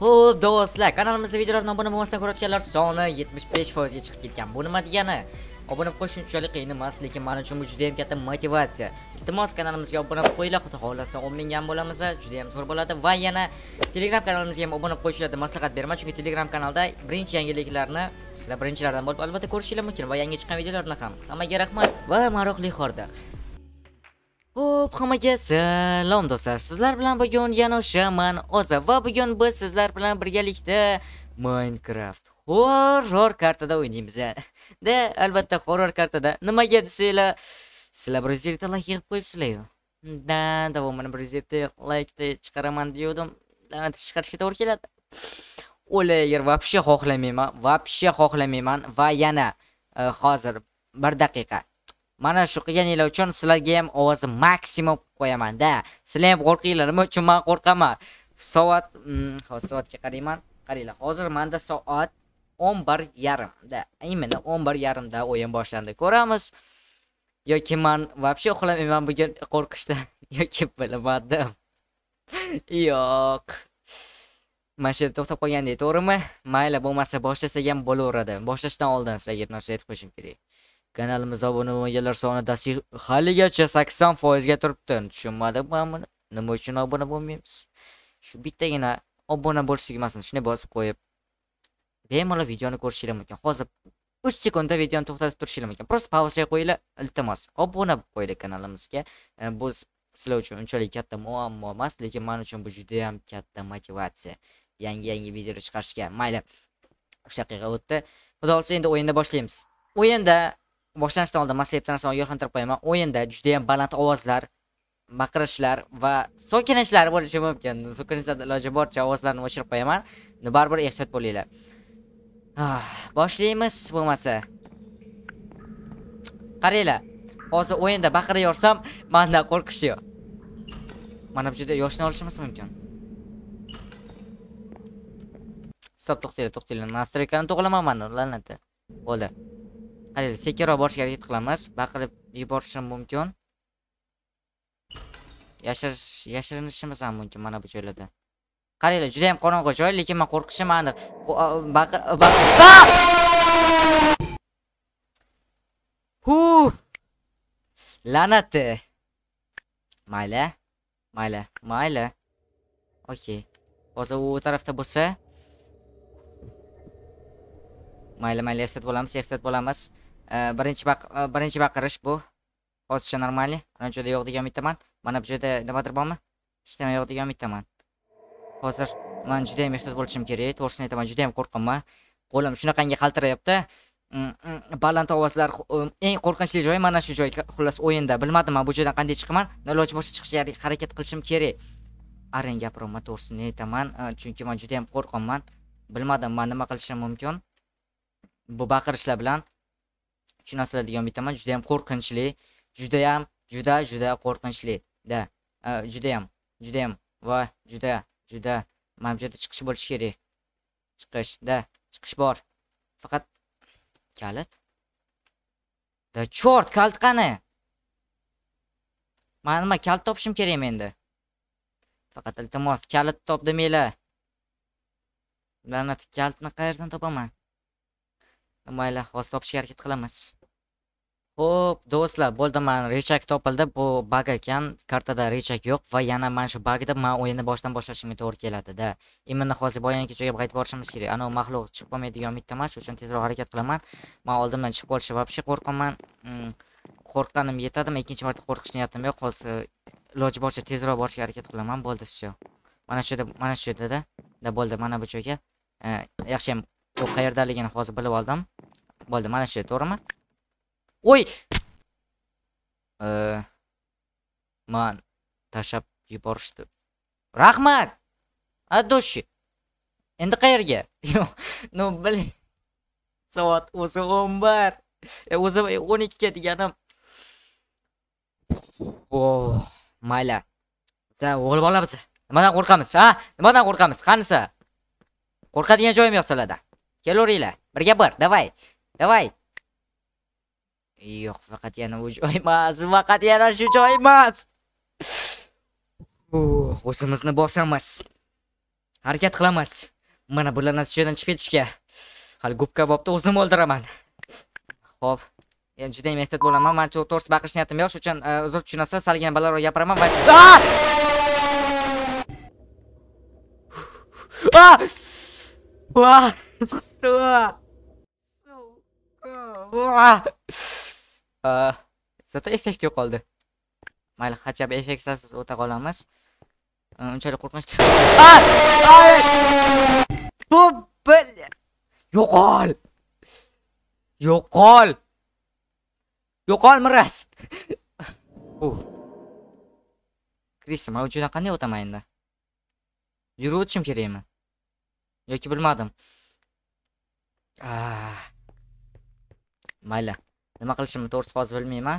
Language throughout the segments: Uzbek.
Xo'p do'stlar, kanalimizda videolardan obuna bo'lmasdan ko'rayotganlar soni 75 ga chiqib ketgan. Bu nima degani? Obuna bo'lish shunchalik qiyin emas, lekin men uchun bu juda ham katta motivatsiya. Iltimos kanalimizga obuna qo'yinglar, xudo xolasa 10 mingdan bo'lamiz, juda ham zo'r bo'ladi va yana Telegram kanalimizga ham obuna qo'yishlarni maslahat beraman, chunki Telegram kanalda birinchi yangiliklarni sizlar birinchilardan bo'lib albatta ko'rishingiz mumkin va yangi chiqqan videolarni ham. Hammaga rahmat va maroqli xordiq. Xo'p, hammaga salom do'stlar. Sizlar bilan bugun yana o'sha men Oza va bugun biz sizlar bilan birgalikda Minecraft horror kartada o'ynaymiz. Da, albatta horror kartada. Nimaga desanglar, sizlar bir yilda like qilib qo'yibsizlar-ku. Da, mana bir yilda like chiqaraman degandim. Lanat chiqarishga to'g'ri keladi. O'layer, vobshe xohlamayman, vobshe xohlamayman va yana eh, hozir 1 daqiqa mana shu qilganinglar uchun sizlarga ham ovozni maksimum qo'yamanda sizlar ham qo'rqinglarmi uchun man qo'rqaman soat mm, hozir soatga qarayman qaranglar hozir manda soat o'n bir yarimda именно o'n bir yarimda o'yin boshlandi ko'ramiz yoki man вообще uxlamayman bugun qo'rqishdan yoki bilmadim yo'q mana shu yerda to'xtab qolgandek to'g'rimi mayli bo'lmasa boshlasak ham bo'laveradi boshlashdan oldin sizlarga bir narsa aytib qo'yishim kerak kanalimizga obuna bo'lmaganlar soni dastlab haligacha 80 foizga turibdi tushunmadim man buni nima uchun obuna bo'lmaymiz shu bittagina obuna bo'lish tugmasini shunday bosib qo'yib bemalol videoni ko'rishinglar mumkin hozir 3 sekundda videoni to'xtatib turishinglar mumkin просто pauzaga qo'yinglar iltimos obuna bo'lib qo'yinglar kanalimizga e, bu sizlar uchun unchalik katta muammo emas lekin men uchun bu juda ham katta motivatsiya yangi yangi video chiqarishga mayli uch daqiqa o'tdi xudo xohlasa endi o'yinni boshlaymiz o'yinda boshlanishdan oldin maslahatdan narsani ogohlantirib qo'yaman o'yinda juda ham baland ovozlar baqirishlar va so'kinishlar bo'lishi mumkin so'kinishlar iloji boricha ovozlarni o'chirib qo'yaman baribir ehtiyot bo'linglar ah, boshlaymiz bo'lmasa qaranglar hozir o'yinda baqirayorsam mandan qo'rqish yo'q mana bu yerda yoshni olishimiz mumkin stop to'xtanglar to'xtanglar настройкani to'g'rilaman mana la'nati bo'ldi qaranglar sekinroq borishga harakat qilamiz baqirib yuborishim mumkin yashirish yashirinishimiz ham mumkin mana bu joylarda qaranglar juda ham qorong'u joy lekin men qo'rqishim aniq baqir hu la'nati mayli mayli mayli Okay. hozir u tarafda bo'lsa mayli mayli ehtiyot bo'lamiz ehtiyot bo'lamiz birinchi e, birinchi baqirish bu hozircha normali ana bu joyda yo'q degan umiddaman mana bu joyda nimadir bormi hech nima yo'q degan umiddaman hozir man judayam ehtiyot bo'lishim kerak to'g'risini aytaman judayam qo'rqqanman qo'lim shunaqangi qaltirayapti mm, mm, baland ovozlar um, eng qo'rqinchli joyi mana shu joy xullas o'yinda bilmadim man bu joydan qanday chiqaman iloji bo'lsa chiqishga harakat qilishim kerak arang gapiryapman to'g'risini aytaman chunki man judayam qo'rqqanman bilmadim man nima qilishim mumkin bu baqirishlar bilan tushunadigan bitaman juda ham qo'rqinchli juda ham juda juda qo'rqinchli da juda ham juda ham va juda juda mana bu yerda chiqish bo'lishi kerak chiqish da chiqish bor faqat kalit da chort kalit qani mana nima kalit topishim kerak endi faqat iltimos kalit top demanglar la'nat kalitni qayerdan topaman mayli hozir topishga harakat qilamiz ho'p do'stlar bo'ldi man rechak topildi bu bag ekan kartada rechak yo'q va yana mana shu bagda man o'yinni boshdan boshlashimga to'g'ri keladida именно hozir boyagi joyga qaytib borishimiz kerak anavi maxluq chiqib qolmaydigan bitta shuning uchun tezroq harakat qilaman man oldimdan chiqib qolishga вообще qo'rqaman mm, qo'rqqanim yetadimi ikkinchi marta qo'rqish niyatim yo'q hozir e, iloji boricha tezroq borishga harakat qilaman bo'ldi все mana shu yerda mana shu yerdada bo'ldi mana bu joyga e, yaxshiyam u qayerdaligini hozir bilib oldim bo'ldi mana shu to'g'rimi o'y man tashlab yuborishdi rahmat от души endi qayerga ну блин soat o'zi o'n bir e, o'zi o'n ikki deganim o oh, mayli biza o'g'il bola biza nimadan qo'rqamiz a nimadan qo'rqamiz qanisa qo'rqadigan joyim yo'q sizlarda kelaveringlar birga bir davay davay yo'q faqat yana bu joy emas faqat yana shu joy emas o'zimizni bosamiz harakat qilamiz mana bular joydan chiqib ketishga hali gubka bo'pti, o'zim o'ldiraman Xo'p. endi juda ehtiyot bo'laman man to'rt baqirish niyatim yo'q shuning uchun e, uzr tushunasiz salgina balaro gapiraman va Ah! Ah! Сука! Suka! Zato effekt yo'qoldi. Mayli, hajab effektsiz o'ta qolamiz. Unchalik qo'rqinch. Bu yo'qol. Yo'qol. Yo'qol miras. Kristi, men uchun qanday o'taman endi? Yurib o'tishim kerakmi? yoki bilmadim mayli nima qilishimni to'g'risi hozir bilmayman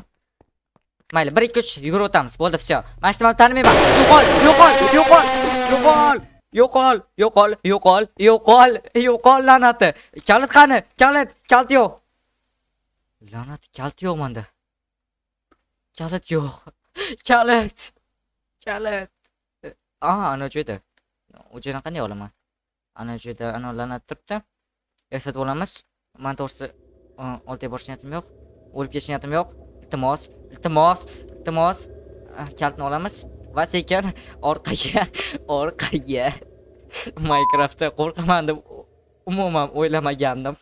mayli 1 2 3 yugurib o'tamiz bo'ldi все mana shu nimani tanimayman yo'qol yo'qol yo'qol yo'qol yo'qol yo'qol yo'qol yo'qol yo'qol la'nati kalit qani kalit kalit yo'q la'nat kalit yo'q menda kalit yo'q kalit kalit a ana joyda u joydan qanday olaman ana joyda ana la'nat turibdi eslatib olamiz man to'g'risi e, oldiga borish niyatim yo'q o'lib ketish niyatim yo'q iltimos iltimos iltimos e, kaltni olamiz va sekin orqaga orqaga minecraftda qo'rqaman deb umuman o'ylamagandim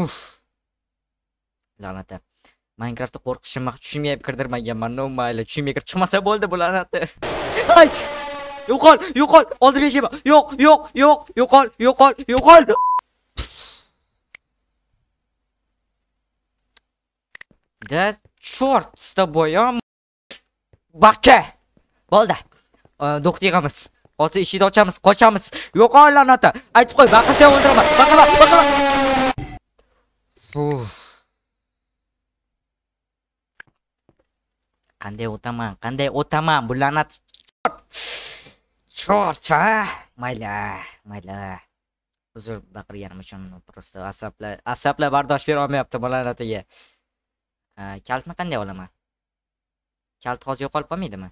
uf la'nati minecraftda qo'rqishimni tushimga kirdirmaganman no mayli tushimga kirib chiqmasa bo'ldi bu la'nati yo'qol yo'qol oldirib yashayman yo'q yo'q yo'q yo'qol yo'qol yo'qol да черт с тобой а baxshi bo'ldi do'xtig'amiz hozir eshikni ochamiz qochamiz yo'qol lanata aytib qo'y baqirsang o'ldiraman baqirma baqirma qanday o'taman qanday o'taman bu la'nat short a mayli mayli uzr baqirganim uchun просто asablar asablar bardosh bera olmayapti bolalar atigi kaltni qanday olaman kalit hozir yo'qolib qolmaydimi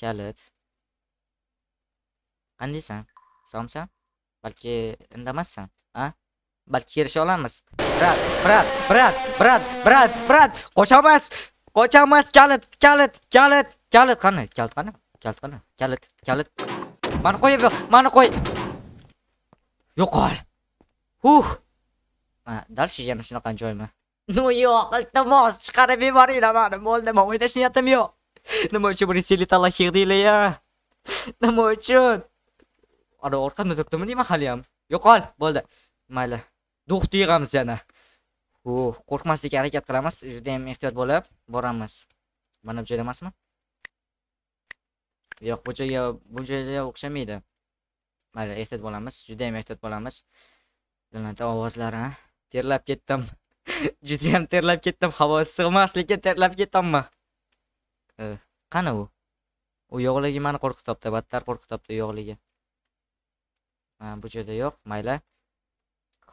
kalit qandaysan sog'misan balki indamassan a balki kelisha olamiz brat brat brat brat brat brat qochamiz qochamiz kalit kalit kalit kalit qani kalit qani kalit qani kalit kalit mani qo'yib mani qo'y yo'qol huh dal shu yana shunaqa joymi ну yo'q iltimos chiqarib yuboringlar mani bo'ldi man o'ynash niyatim yo'q nima uchun buni selitala herdinglar ya nima uchun ana orqamda turibdimi nima haliyam yo'qol bo'ldi mayli do'xti yig'amiz yana qo'rqmaslikka harakat qilamiz judayam ehtiyot bo'lib boramiz mana bu joyda emasmi yo'q bu joyga bu joyda o'xshamaydi mayli ehtiyot bo'lamiz judayam ehtiyot bo'lamiz zulmatda ovozlar a terlab ketdim judayam terlab ketdim havo lekin terlab ketyapman qani u u yo'qligi meni qo'rqityapti battar qo'rqityapti yo'qligi bu joyda yo'q mayli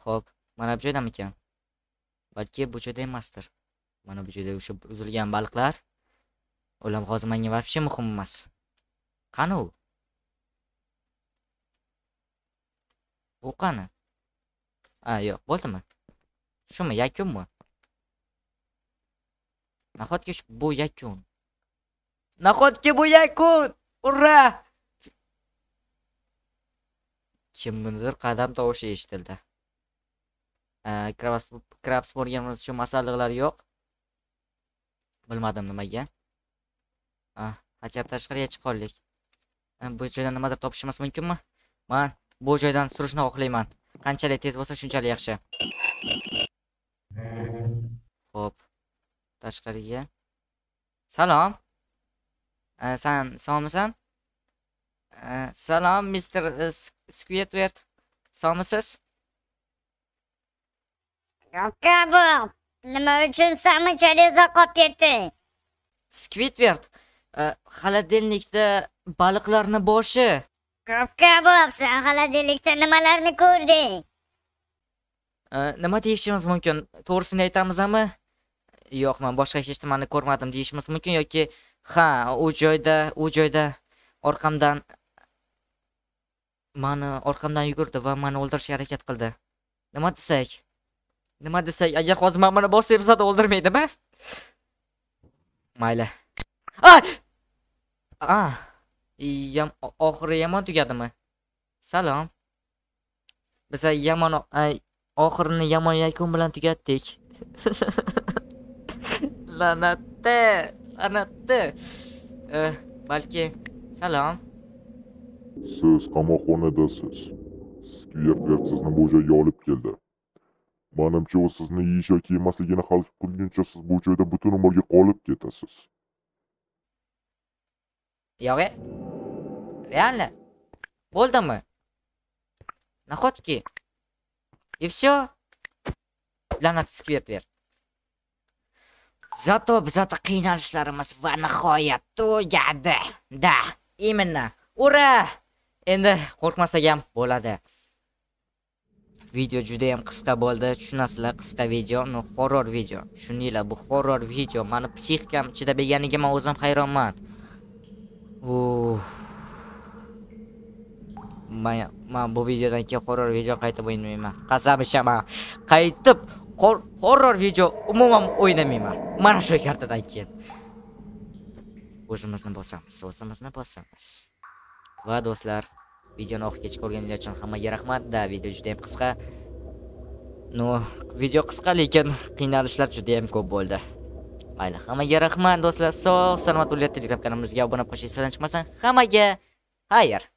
ho'p mana bu joydamikan balki bu joyda emasdir mana bu joyda o'sha uzilgan baliqlar ular hozir menga вообще muhim emas qani u u qani a yo'q bo'ldimi shumi yakunmi nahotki bu yakun nahotki bu yakun ura kimnidir qadam tovushi eshitildi krabs borganimiz uchun masalliqlar yo'q bilmadim nimaga ajab tashqariga chiqqanlik bu joydan nimadir topishimiz mumkinmi man bu joydan surishni xohlayman qanchalik tez bo'lsa shunchalik yaxshi hop tashqariga salom e, san sog'misan salom mister e, squidward sog'misiz yo'qqa nima uchun sanchalik uzoq qolib ketding skvidvert xaladelnikda baliqlarni boshi ko'pka bo'lsa xaladelnikda nimalarni ko'rding nima deyishimiz mumkin to'g'risini aytamizmi yo'q man boshqa hech nimani ko'rmadim deyishimiz mumkin yoki ha u joyda u joyda orqamdan mani orqamdan yugurdi va mani o'ldirishga harakat qildi nima desak nima desak agar hozir man buni bossa o'ldirmaydimi mayli a yam oxiri yomon tugadimi salom biz yomon oxirini yomon yakun bilan tugatdik Lanatte, anatte. Eh, balki salom siz qamoqxonadasiz skvyer sizni bu joyga olib keldi manimcha u sizni yeyish yoki yemasligini hal qilguncha siz bu joyda butun umrga qolib ketasiz я реально Больда мы находки и все для нас сквертверт Зато bizata qiynalishlarimiz va nihoyat tugadi. Da, именно. Ura! Endi qo'rqmasak ham bo'ladi. Video juda ham qisqa bo'ldi. Tushunasizlar, qisqa video, но хоррор video. Tushuninglar, bu хоррор video. Mani психикам ichida bo'lganiga men o'zim hayronman. Uh. man ma bu videodan keyin horror video qaytib o'ynamayman qasam ichaman qaytib horror video umuman o'ynamayman mana shu kartadan keyin o'zimizni bosamiz o'zimizni bosamiz va do'stlar videoni oxirigacha ko'rganingiz uchun hammaga rahmat da video juda ham qisqa no video qisqa lekin qiynalishlar juda ham ko'p bo'ldi mayli hammaga rahmat do'stlar sog' salomat bo'linglar. telegram kanalimizga obuna bo'lib qo'shingizdan chiqmasdan hammaga xayr